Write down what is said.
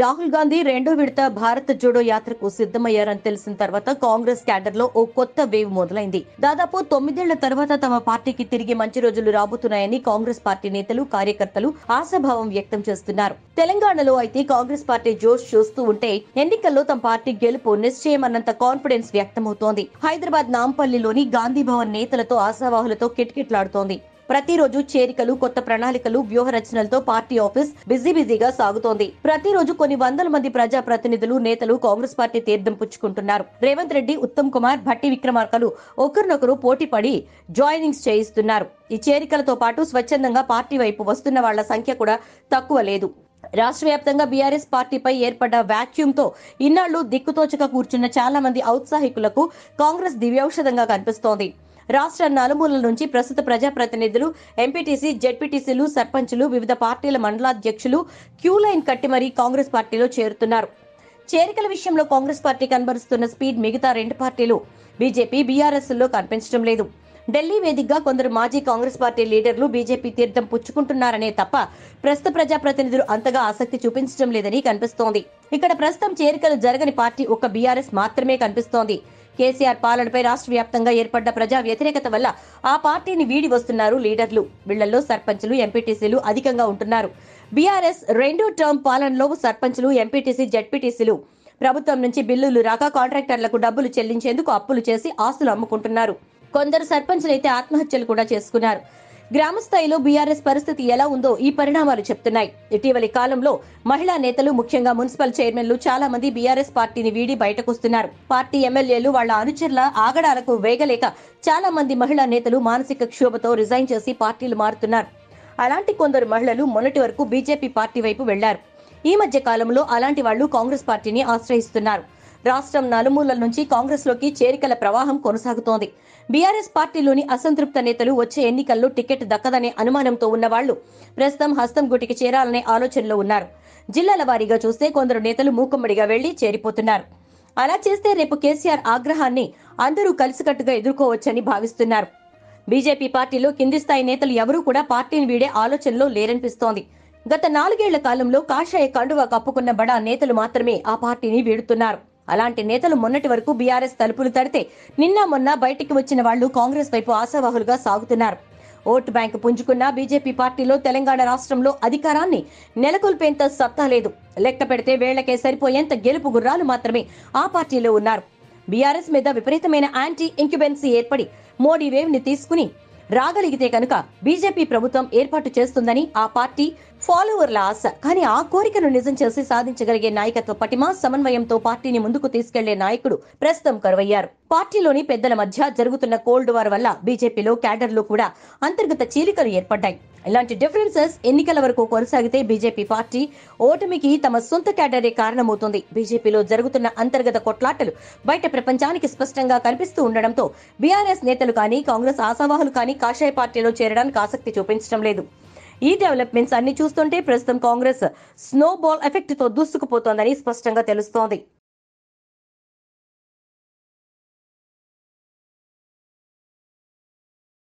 రాహుల్ గాంధీ రెండో విడత భారత్ జోడో యాత్రకు సిద్ధమయ్యారని తెలిసిన తర్వాత కాంగ్రెస్ క్యాడర్ లో ఓ కొత్త వేవ్ మొదలైంది దాదాపు తొమ్మిదేళ్ల తర్వాత తమ పార్టీకి తిరిగి మంచి రోజులు రాబోతున్నాయని కాంగ్రెస్ పార్టీ నేతలు కార్యకర్తలు ఆశాభావం వ్యక్తం చేస్తున్నారు తెలంగాణలో అయితే కాంగ్రెస్ పార్టీ జోష్ చూస్తూ ఉంటే ఎన్నికల్లో తమ పార్టీ గెలుపు నిశ్చయమన్నంత కాన్ఫిడెన్స్ వ్యక్తమవుతోంది హైదరాబాద్ నాంపల్లిలోని గాంధీ భవన్ నేతలతో ఆశావాహులతో కిటకిట్లాడుతోంది ప్రతిరోజు చేరికలు కొత్త ప్రణాళికలు వ్యూహరచనలతో పార్టీ ఆఫీస్ బిజీ బిజీగా సాగుతోంది ప్రతిరోజు కొన్ని వందల మంది ప్రజా ప్రతినిధులు నేతలు కాంగ్రెస్ పార్టీ తీర్థం పుచ్చుకుంటున్నారు రేవంత్ రెడ్డి ఉత్తమ్ కుమార్ భట్టి విక్రమార్కలు ఒకరినొకరు పోటీ పడి జాయినింగ్స్ చేయిస్తున్నారు ఈ చేరికలతో పాటు స్వచ్ఛందంగా పార్టీ వైపు వస్తున్న వాళ్ల సంఖ్య కూడా తక్కువ లేదు రాష్ట్ర వ్యాప్తంగా బీఆర్ఎస్ పార్టీపై ఏర్పడ్డ వ్యాక్యూమ్ తో ఇన్నాళ్లు దిక్కుతోచక కూర్చున్న చాలా మంది ఔత్సాహికులకు కాంగ్రెస్ దివ్యౌషధంగా కనిపిస్తోంది రాష్ట్ర నలుమూలల నుంచి ప్రస్తుత ప్రజాప్రతినిధులు ఎంపీటీసీ జెడ్పీటీసీలు సర్పంచులు వివిధ పార్టీల మండలాధ్యక్షులు క్యూ లైన్ కట్టి మరీ కాంగ్రెస్ పార్టీలో చేరుతున్నారు చేరికల విషయంలో కాంగ్రెస్ పార్టీ కనబరుస్తున్న స్పీడ్ మిగతా రెండు పార్టీలు బీజేపీ బీఆర్ఎస్లో కనిపించడం లేదు ఢిల్లీ వేదికగా కొందరు మాజీ కాంగ్రెస్ పార్టీ లీడర్లు బీజేపీ తీర్థం పుచ్చుకుంటున్నారనే తప్ప ప్రస్తుత ప్రజాప్రతినిధులు అంతగా ఆసక్తి చూపించడం లేదని కనిపిస్తోంది ఇక్కడ ప్రస్తుతం చేరికలు జరగని పార్టీ ఒక బీఆర్ఎస్ మాత్రమే కనిపిస్తోంది కేసీఆర్ పాలనపై రాష్ట్ర వ్యాప్తంగా ఏర్పడ్డ ప్రజా వ్యతిరేకత వల్ల ఆ పార్టీని వీడి వస్తున్నారు లీడర్లు వీళ్లలో సర్పంచ్లు ఎంపీటీసీలు అధికంగా ఉంటున్నారు బీఆర్ఎస్ రెండో టర్మ్ పాలనలో సర్పంచ్లు ఎంపీటీసీ జడ్పీటీసీలు ప్రభుత్వం నుంచి బిల్లులు రాక కాంట్రాక్టర్లకు డబ్బులు చెల్లించేందుకు అప్పులు చేసి ఆస్తులు అమ్ముకుంటున్నారు కొందరు సర్పంచ్లు అయితే ఆత్మహత్యలు కూడా చేసుకున్నారు గ్రామ స్థాయిలో బీఆర్ఎస్ పరిస్థితి ఎలా ఉందో ఈ పరిణామాలు చెప్తున్నాయి ఇటీవలి కాలంలో మహిళా నేతలు ముఖ్యంగా మున్సిపల్ చైర్మన్లు చాలా మంది బీఆర్ఎస్ పార్టీని వీడి బయటకొస్తున్నారు పార్టీ ఎమ్మెల్యేలు వాళ్ల అనుచరుల ఆగడాలకు వేగలేక చాలా మంది మహిళా నేతలు మానసిక క్షోభతో రిజైన్ చేసి పార్టీలు మారుతున్నారు అలాంటి కొందరు మహిళలు మొన్నటి వరకు బీజేపీ పార్టీ వైపు వెళ్లారు ఈ మధ్య కాలంలో అలాంటి వాళ్లు కాంగ్రెస్ పార్టీని ఆశ్రయిస్తున్నారు రాష్ట్రం నలుమూలల నుంచి కాంగ్రెస్లోకి చేరికల ప్రవాహం కొనసాగుతోంది బీఆర్ఎస్ పార్టీలోని అసంతృప్త నేతలు వచ్చే ఎన్నికల్లో టికెట్ దక్కదనే అనుమానంతో వాళ్లు ప్రస్తుతం హస్తం గుటికి చేరాలనే ఆలోచనలో ఉన్నారు జిల్లాల వారీగా చూస్తే కొందరు నేతలు మూకుమ్మడిగా వెళ్లి చేరిపోతున్నారు అలా చేస్తే రేపు కేసీఆర్ ఆగ్రహాన్ని అందరూ కలిసికట్టుగా ఎదుర్కోవచ్చని భావిస్తున్నారు బీజేపీ పార్టీలో కింది స్థాయి నేతలు ఎవరూ కూడా పార్టీని వీడే ఆలోచనలో లేరనిపిస్తోంది గత నాలుగేళ్ల కాలంలో కాషాయ కండువా కప్పుకున్న బడా నేతలు మాత్రమే ఆ పార్టీని వీడుతున్నారు అలాంటి నేతలు మొన్నటి వరకు బీఆర్ఎస్ తలుపులు తడితే నిన్న మొన్న బయటికి వచ్చిన వాళ్లు కాంగ్రెస్ వైపు ఆశావాహులుగా సాగుతున్నారు ఓటు బ్యాంకు పుంజుకున్న బీజేపీ పార్టీలో తెలంగాణ రాష్ట్రంలో అధికారాన్ని నెలకొల్పేంత సత్తా లేదు లెక్క పెడితే వేళ్లకే సరిపోయేంత గెలుపు గుర్రాలు మాత్రమే ఆ పార్టీలో ఉన్నారు బీఆర్ఎస్ మీద విపరీతమైన యాంటీ ఇంక్యుబెన్సీ ఏర్పడి మోడీ వేవ్ని తీసుకుని రాగలిగితే కనుక బీజేపీ ప్రభుత్వం ఏర్పాటు చేస్తుందని ఆ పార్టీ ఫాలోవర్ల ఆశ కానీ ఆ కోరికను నిజం చేసి సాధించగలిగే నాయకత్వ పటిమ సమన్వయంతో పార్టీని ముందుకు తీసుకెళ్లే నాయకుడు ప్రస్తుతం కరువయ్యారు పార్టీలోని పెద్దల మధ్య జరుగుతున్న కోల్డ్ వార్ వల్ల బీజేపీలో క్యాడర్లు కూడా అంతర్గత చీలికలు ఏర్పడ్డాయి ఇలాంటి డిఫరెన్సెస్ ఎన్నికల వరకు కొనసాగితే బీజేపీ పార్టీ ఓటమికి తమ సొంత క్యాడరే కారణమవుతుంది బీజేపీలో జరుగుతున్న అంతర్గత కొట్లాటలు బయట ప్రపంచానికి స్పష్టంగా కనిపిస్తూ ఉండడంతో బీఆర్ఎస్ నేతలు కానీ కాంగ్రెస్ ఆశావాహులు కానీ కాషాయ పార్టీలో చేరడానికి ఆసక్తి చూపించడం లేదు ఈ డెవలప్మెంట్స్ అన్ని చూస్తుంటే ప్రస్తుతం కాంగ్రెస్ స్నోబాల్ ఎఫెక్ట్ తో దూసుకుపోతోందని స్పష్టంగా తెలుస్తోంది